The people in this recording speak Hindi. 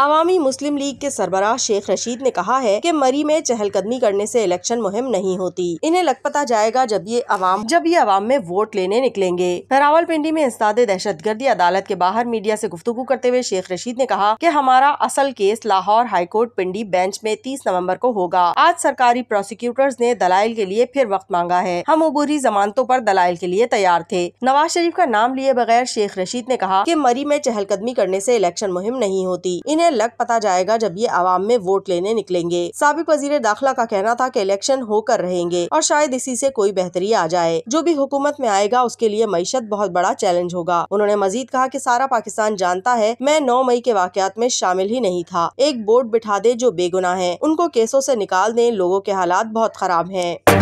अवामी मुस्लिम लीग के सरबराह शेख रशीद ने कहा है कि मरी में चहलकदमी करने से इलेक्शन मुहिम नहीं होती इन्हें पता जाएगा जब ये अवाम जब ये अवाम में वोट लेने निकलेंगे रावलपिंडी में इस्ताद दहशतगर्दी अदालत के बाहर मीडिया से गुफ्तु करते हुए शेख रशीद ने कहा कि हमारा असल case Lahore high court Pindi bench में तीस नवम्बर को होगा आज सरकारी प्रोसिक्यूटर्स ने दलाइल के लिए फिर वक्त मांगा है हम उबूरी जमानतों आरोप दलाइल के लिए तैयार थे नवाज शरीफ का नाम लिए बगैर शेख रशीद ने कहा की मरी में चहलकदमी करने ऐसी इलेक्शन मुहिम नहीं होती इन्हें इन्हें लग पता जाएगा जब ये आवाम में वोट लेने निकलेंगे सबक वजीर दाखिला का कहना था की इलेक्शन होकर रहेंगे और शायद इसी से कोई बेहतरी आ जाए जो भी हुकूमत में आएगा उसके लिए मीशत बहुत बड़ा चैलेंज होगा उन्होंने मजीद कहा की सारा पाकिस्तान जानता है मैं नौ मई के वाकत में शामिल ही नहीं था एक बोर्ड बिठा दे जो बेगुना है उनको केसों ऐसी निकाल दे लोगों के हालात बहुत खराब है